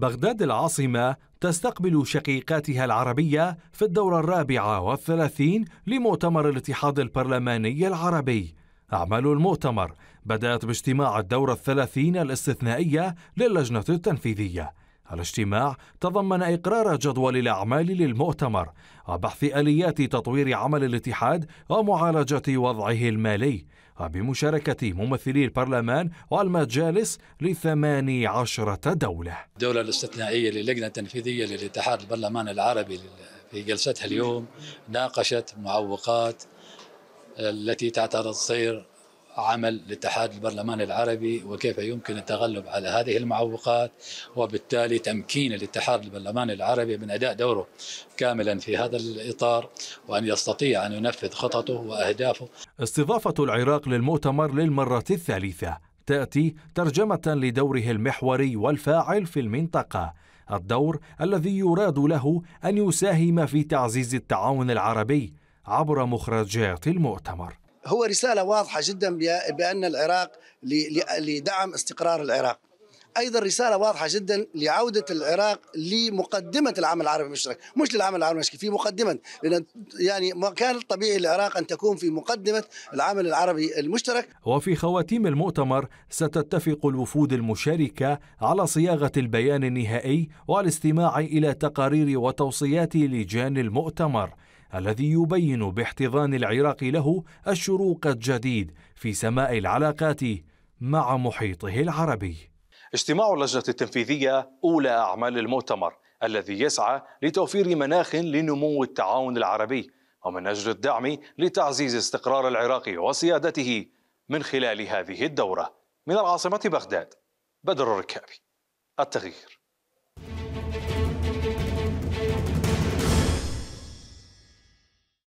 بغداد العاصمة تستقبل شقيقاتها العربية في الدورة الرابعة والثلاثين لمؤتمر الاتحاد البرلماني العربي أعمال المؤتمر بدأت باجتماع الدورة الثلاثين الاستثنائية للجنة التنفيذية الاجتماع تضمن إقرار جدول الأعمال للمؤتمر وبحث آليات تطوير عمل الاتحاد ومعالجة وضعه المالي بمشاركة ممثلي البرلمان والمجالس لثماني عشرة دولة الدولة الاستثنائية للجنة التنفيذية للاتحاد البرلمان العربي في جلستها اليوم ناقشت معوقات التي تعترض سير عمل الاتحاد البرلمان العربي وكيف يمكن التغلب على هذه المعوقات وبالتالي تمكين الاتحاد البرلماني العربي من اداء دوره كاملا في هذا الاطار وان يستطيع ان ينفذ خططه واهدافه. استضافه العراق للمؤتمر للمره الثالثه تاتي ترجمه لدوره المحوري والفاعل في المنطقه. الدور الذي يراد له ان يساهم في تعزيز التعاون العربي عبر مخرجات المؤتمر هو رسالة واضحة جدا بأن العراق لدعم استقرار العراق ايضا رساله واضحه جدا لعوده العراق لمقدمه العمل العربي المشترك، مش للعمل العربي المشترك في مقدمه لان يعني كان الطبيعي للعراق ان تكون في مقدمه العمل العربي المشترك. وفي خواتيم المؤتمر ستتفق الوفود المشاركه على صياغه البيان النهائي والاستماع الى تقارير وتوصيات لجان المؤتمر. الذي يبين باحتضان العراق له الشروق الجديد في سماء العلاقات مع محيطه العربي. اجتماع اللجنة التنفيذية أولى أعمال المؤتمر الذي يسعى لتوفير مناخ لنمو التعاون العربي ومن أجل الدعم لتعزيز استقرار العراق وسيادته من خلال هذه الدورة من العاصمة بغداد بدر الركابي التغيير